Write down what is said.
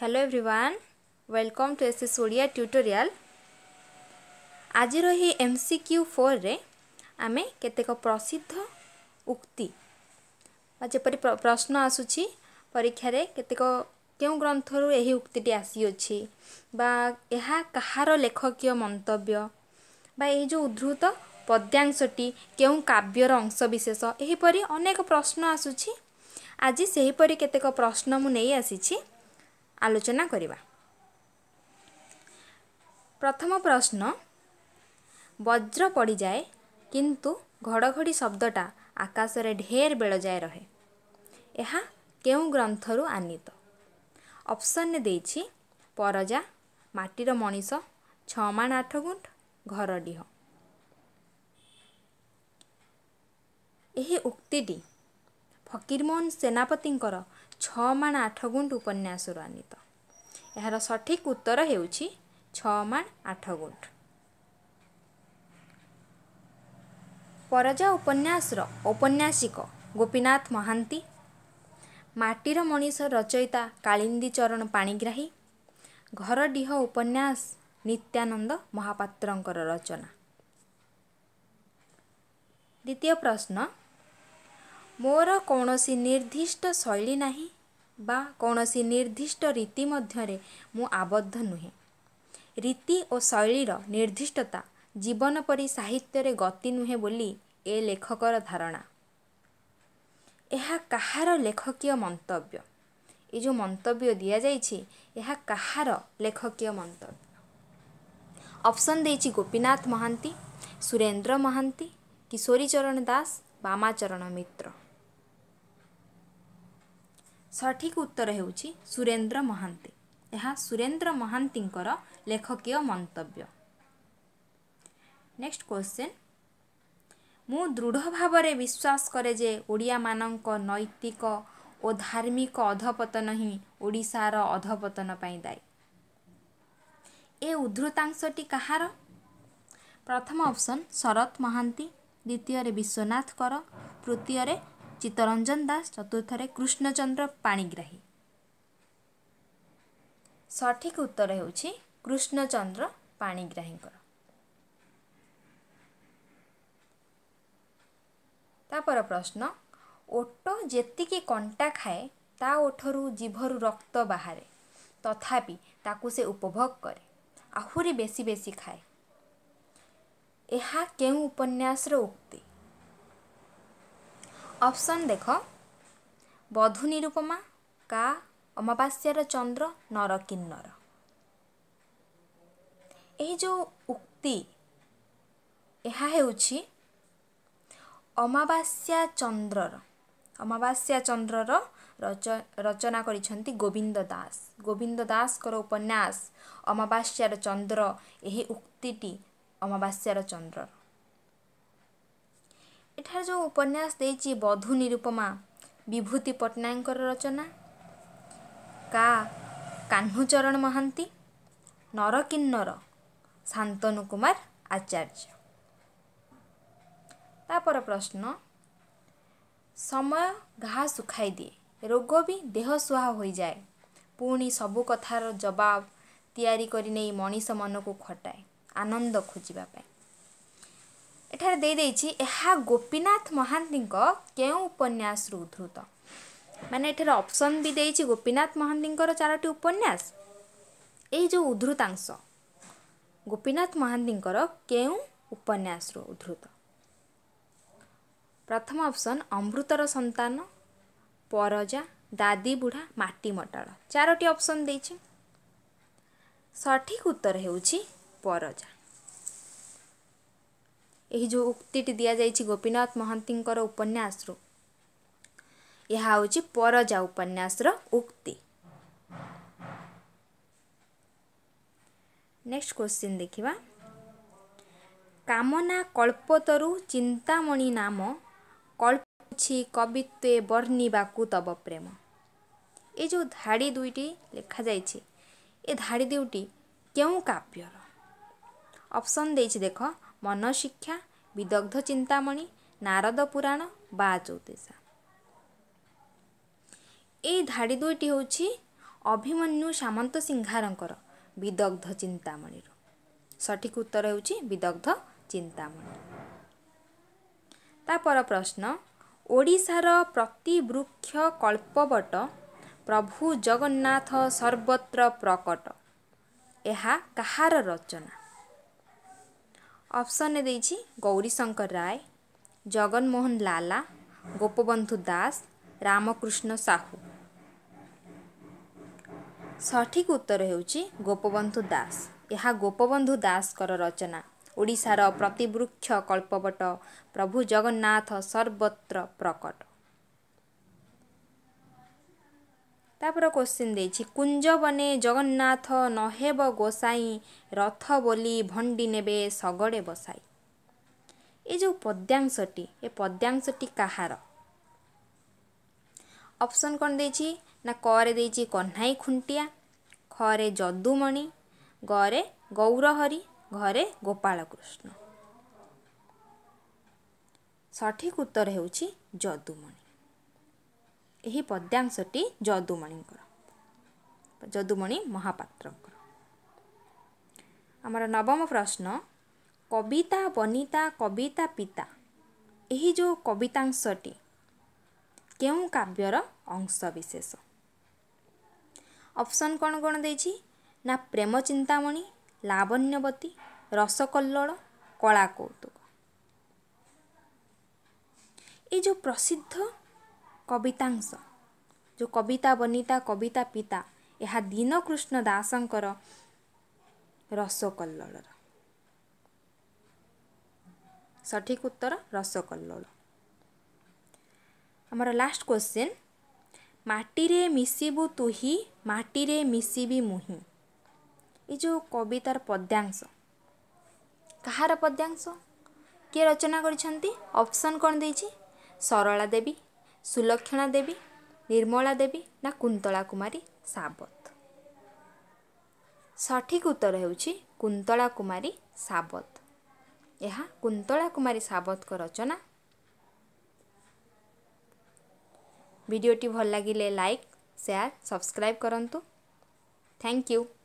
hello everyone welcome to S S Odia tutorial ଆଜିର ଏହି M C Q ଫୋର୍ରେ ଆମେ କେତେକ ପ୍ରସିଦ୍ଧ ଉକ୍ତି ବା ଯେପରି ପ୍ରଶ୍ନ ଆସୁଛି ପରୀକ୍ଷାରେ କେତେକ କେଉଁ ଗ୍ରନ୍ଥରୁ ଏହି ଉକ୍ତିଟି ଆସିଅଛି ବା ଏହା କାହାର ଲେଖକୀୟ ମନ୍ତବ୍ୟ ବା ଏହି ଯେଉଁ ଉଦ୍ଧୃତ ପଦ୍ୟାଂଶଟି କେଉଁ କାବ୍ୟର ଅଂଶବିଶେଷ ଏହିପରି ଅନେକ ପ୍ରଶ୍ନ ଆସୁଛି ଆଜି ସେହିପରି କେତେକ ପ୍ରଶ୍ନ ମୁଁ ନେଇ ଆଲୋଚନା କରିବା ପ୍ରଥମ ପ୍ରଶ୍ନ ବଜ୍ର ପଡ଼ିଯାଏ କିନ୍ତୁ ଘଡ଼ଘଡ଼ି ଶବ୍ଦଟା ଆକାଶରେ ଢେର ବେଳ ଯାଏ ରହେ ଏହା କେଉଁ ଗ୍ରନ୍ଥରୁ ଆନିତ ଅପସନ୍ ଦେଇଛି ପରଜା ମାଟିର ମଣିଷ ଛଅ ମାଣ ଆଠ ଗୁଣ୍ଠ ଘରଡିହ ଏହି ଉକ୍ତିଟି ଫକୀରମୋହନ ସେନାପତିଙ୍କର ଛଅ ମାଣ ଆଠ ଗୁଣ୍ଠ ଉପନ୍ୟାସରୁ ଆନିତ ଏହାର ସଠିକ୍ ଉତ୍ତର ହେଉଛି ଛଅ ମାଣ ଆଠ ଗୁଣ୍ଠ ପରଜା ଉପନ୍ୟାସର ଔପନ୍ୟାସିକ ଗୋପୀନାଥ ମହାନ୍ତି ମାଟିର ମଣିଷ ରଚୟିତା କାଳିନ୍ଦୀ ଚରଣ ପାଣିଗ୍ରାହୀ ଘର ଡିହ ଉପନ୍ୟାସ ନିତ୍ୟାନନ୍ଦ ମହାପାତ୍ରଙ୍କର ରଚନା ଦ୍ୱିତୀୟ ପ୍ରଶ୍ନ ମୋର କୌଣସି ନିର୍ଦ୍ଦିଷ୍ଟ ଶୈଳୀ ନାହିଁ ବା କୌଣସି ନିର୍ଦ୍ଦିଷ୍ଟ ରୀତି ମଧ୍ୟରେ ମୁଁ ଆବଦ୍ଧ ନୁହେଁ ରୀତି ଓ ଶୈଳୀର ନିର୍ଦ୍ଦିଷ୍ଟତା ଜୀବନ ପରି ସାହିତ୍ୟରେ ଗତି ନୁହେଁ ବୋଲି ଏ ଲେଖକର ଧାରଣା ଏହା କାହାର ଲେଖକୀୟ ମନ୍ତବ୍ୟ ଏ ଯେଉଁ ମନ୍ତବ୍ୟ ଦିଆଯାଇଛି ଏହା କାହାର ଲେଖକୀୟ ମନ୍ତବ୍ୟ ଅପସନ୍ ଦେଇଛି ଗୋପୀନାଥ ମହାନ୍ତି ସୁରେନ୍ଦ୍ର ମହାନ୍ତି କିଶୋରୀ ଚରଣ ଦାସ ବାମାଚରଣ ମିତ୍ର ସଠିକ୍ ଉତ୍ତର ହେଉଛି ସୁରେନ୍ଦ୍ର ମହାନ୍ତି ଏହା ସୁରେନ୍ଦ୍ର ମହାନ୍ତିଙ୍କର ଲେଖକୀୟ ମନ୍ତବ୍ୟ ନେକ୍ସଟ କ୍ୱେଶ୍ଚିନ୍ ମୁଁ ଦୃଢ଼ ଭାବରେ ବିଶ୍ୱାସ କରେ ଯେ ଓଡ଼ିଆମାନଙ୍କ ନୈତିକ ଓ ଧାର୍ମିକ ଅଧପତନ ହିଁ ଓଡ଼ିଶାର ଅଧପତନ ପାଇଁ ଦାୟୀ ଏ ଉଦ୍ଧୃତାଂଶଟି କାହାର ପ୍ରଥମ ଅପସନ୍ ଶରତ ମହାନ୍ତି ଦ୍ୱିତୀୟରେ ବିଶ୍ୱନାଥ କର ତୃତୀୟରେ ଚିତ୍ତରଞ୍ଜନ ଦାସ ଚତୁର୍ଥରେ କୃଷ୍ଣଚନ୍ଦ୍ର ପାଣିଗ୍ରାହୀ ସଠିକ୍ ଉତ୍ତର ହେଉଛି କୃଷ୍ଣଚନ୍ଦ୍ର ପାଣିଗ୍ରାହୀଙ୍କର ତାପର ପ୍ରଶ୍ନ ଓଟ ଯେତିକି କଣ୍ଟା ଖାଏ ତା ଓଠରୁ ଜିଭରୁ ରକ୍ତ ବାହାରେ ତଥାପି ତାକୁ ସେ ଉପଭୋଗ କରେ ଆହୁରି ବେଶୀ ବେଶୀ ଖାଏ ଏହା କେଉଁ ଉପନ୍ୟାସର ଉକ୍ତି ଅପସନ୍ ଦେଖ ବଧୁ ନିରୁପମା କା ଅମାବାସ୍ୟାର ଚନ୍ଦ୍ର ନର କିନ୍ନର ଏହି ଯେଉଁ ଉକ୍ତି ଏହା ହେଉଛି ଅମାବାସ୍ୟା ଚନ୍ଦ୍ରର ଅମାବାସ୍ୟା ଚନ୍ଦ୍ରର ରଚନା କରିଛନ୍ତି ଗୋବିନ୍ଦ ଦାସ ଗୋବିନ୍ଦ ଦାସଙ୍କର ଉପନ୍ୟାସ ଅମାବାସ୍ୟାର ଚନ୍ଦ୍ର ଏହି ଉକ୍ତିଟି ଅମାବାସ୍ୟାର ଚନ୍ଦ୍ରର ଏଠାରେ ଯେଉଁ ଉପନ୍ୟାସ ଦେଇଛି ବଧୁ ନିରୁପମା ବିଭୂତି ପଟ୍ଟନାୟକଙ୍କର ରଚନା କା କାହ୍ନୁଚରଣ ମହାନ୍ତି ନରକିନ୍ନର ଶାନ୍ତନୁ କୁମାର ଆଚାର୍ଯ୍ୟ ତାପର ପ୍ରଶ୍ନ ସମୟ ଘା ଶୁଖାଇ ଦିଏ ରୋଗ ବି ଦେହ ସୁହା ହୋଇଯାଏ ପୁଣି ସବୁ କଥାର ଜବାବ ତିଆରି କରି ନେଇ ମଣିଷ ମନକୁ ଖଟାଏ ଆନନ୍ଦ ଖୋଜିବା ପାଇଁ ଏଠାରେ ଦେଇଦେଇଛି ଏହା ଗୋପୀନାଥ ମହାନ୍ତିଙ୍କ କେଉଁ ଉପନ୍ୟାସରୁ ଉଦ୍ଧୃତ ମାନେ ଏଠାରେ ଅପସନ୍ ବି ଦେଇଛି ଗୋପୀନାଥ ମହାନ୍ତିଙ୍କର ଚାରୋଟି ଉପନ୍ୟାସ ଏଇ ଯେଉଁ ଉଦ୍ଧୃତାଂଶ ଗୋପୀନାଥ ମହାନ୍ତିଙ୍କର କେଉଁ ଉପନ୍ୟାସରୁ ଉଦ୍ଧୃତ ପ୍ରଥମ ଅପସନ୍ ଅମୃତର ସନ୍ତାନ ପରଜା ଦାଦି ବୁଢ଼ା ମାଟି ମଟାଳ ଚାରୋଟି ଅପସନ୍ ଦେଇଛି ସଠିକ୍ ଉତ୍ତର ହେଉଛି ପରଜା ଏହି ଯେଉଁ ଉକ୍ତିଟି ଦିଆଯାଇଛି ଗୋପୀନାଥ ମହାନ୍ତିଙ୍କର ଉପନ୍ୟାସରୁ ଏହା ହେଉଛି ପରଜା ଉପନ୍ୟାସର ଉକ୍ତି ନେକ୍ସଟ କ୍ୱେଶ୍ଚିନ୍ ଦେଖିବା କାମନା କଳ୍ପତରୁ ଚିନ୍ତାମଣି ନାମ କଳ୍ପ ହେଉଛି କବିତ୍ୱେ ବର୍ଣ୍ଣିବାକୁ ତବ ପ୍ରେମ ଏ ଯେଉଁ ଧାଡ଼ି ଦୁଇଟି ଲେଖାଯାଇଛି ଏ ଧାଡ଼ି ଦୁଇଟି କେଉଁ କାବ୍ୟର ଅପସନ୍ ଦେଇଛି ଦେଖ ମନଶିକ୍ଷା ବିଦଗ୍ଧ ଚିନ୍ତାମଣି ନାରଦ ପୁରାଣ ବା ଚୌତିଶା ଏଇ ଧାଡ଼ି ଦୁଇଟି ହେଉଛି ଅଭିମନ୍ୟୁ ସାମନ୍ତ ସିଂହାରଙ୍କର ବିଦଗ୍ଧ ଚିନ୍ତାମଣିରୁ ସଠିକ ଉତ୍ତର ହେଉଛି ବିଦଗ୍ଧ ଚିନ୍ତାମଣି ତା'ପର ପ୍ରଶ୍ନ ଓଡ଼ିଶାର ପ୍ରତି ବୃକ୍ଷ କଳ୍ପବଟ ପ୍ରଭୁ ଜଗନ୍ନାଥ ସର୍ବତ୍ର ପ୍ରକଟ ଏହା କାହାର ରଚନା ଅପସନ୍ ଦେଇଛି ଗୌରୀଶଙ୍କର ରାୟ ଜଗନ୍ମୋହନ ଲାଲା ଗୋପବନ୍ଧୁ ଦାସ ରାମକୃଷ୍ଣ ସାହୁ ସଠିକ୍ ଉତ୍ତର ହେଉଛି ଗୋପବନ୍ଧୁ ଦାସ ଏହା ଗୋପବନ୍ଧୁ ଦାସଙ୍କର ରଚନା ଓଡ଼ିଶାର ପ୍ରତିବୃକ୍ଷ କଳ୍ପବଟ ପ୍ରଭୁ ଜଗନ୍ନାଥ ସର୍ବତ୍ର ପ୍ରକଟ ତାପରେ କୋଶ୍ଚିନ୍ ଦେଇଛି କୁଞ୍ଜ ବନେ ଜଗନ୍ନାଥ ନ ହେବ ଗୋସାଇଁ ରଥ ବୋଲି ଭଣ୍ଡି ନେବେ ଶଗଡ଼େ ବସାଇ ଏ ଯେଉଁ ପଦ୍ୟାଂଶଟି ଏ ପଦ୍ୟାଂଶଟି କାହାର ଅପସନ୍ କ'ଣ ଦେଇଛି ନା କରେ ଦେଇଛି କହ୍ନାଇ ଖୁଣ୍ଟିଆ ଖରେ ଯଦୁମଣି ଗରେ ଗୌରହରି ଘରେ ଗୋପାଳ କୃଷ୍ଣ ସଠିକ୍ ଉତ୍ତର ହେଉଛି ଯଦୁମଣି ଏହି ପଦ୍ୟାଂଶଟି ଯଦୁମଣିଙ୍କର ଯଦୁମଣି ମହାପାତ୍ରଙ୍କର ଆମର ନବମ ପ୍ରଶ୍ନ କବିତା ବନିତା କବିତା ପିତା ଏହି ଯେଉଁ କବିତାଂଶଟି କେଉଁ କାବ୍ୟର ଅଂଶ ବିଶେଷ ଅପସନ୍ କ'ଣ କ'ଣ ଦେଇଛି ନା ପ୍ରେମ ଚିନ୍ତାମଣି ଲାବଣ୍ୟବତୀ ରସକଲ୍ଲଳ କଳା କୌତୁକ ଏ ଯେଉଁ ପ୍ରସିଦ୍ଧ कवितांश जो कविता बनिता कविता पिता यहाँ दिनकृष्ण दास रसकल्ल सठिक उत्तर रसकल्लोल आम माटी रे मासिबु तुही मासबि जो कवितार पद्यांश कहार पद्यांश के रचना देछि सरला देवी ସୁଲକ୍ଷଣା ଦେବୀ ନିର୍ମଳା ଦେବୀ ନା କୁନ୍ତଳା କୁମାରୀ ସାବତ ସଠିକ୍ ଉତ୍ତର ହେଉଛି କୁନ୍ତଳା କୁମାରୀ ସାବତ ଏହା କୁନ୍ତଳା କୁମାରୀ ସାବତଙ୍କ ରଚନା ଭିଡ଼ିଓଟି ଭଲ ଲାଗିଲେ ଲାଇକ୍ ସେୟାର୍ ସବସ୍କ୍ରାଇବ୍ କରନ୍ତୁ ଥ୍ୟାଙ୍କ ୟୁ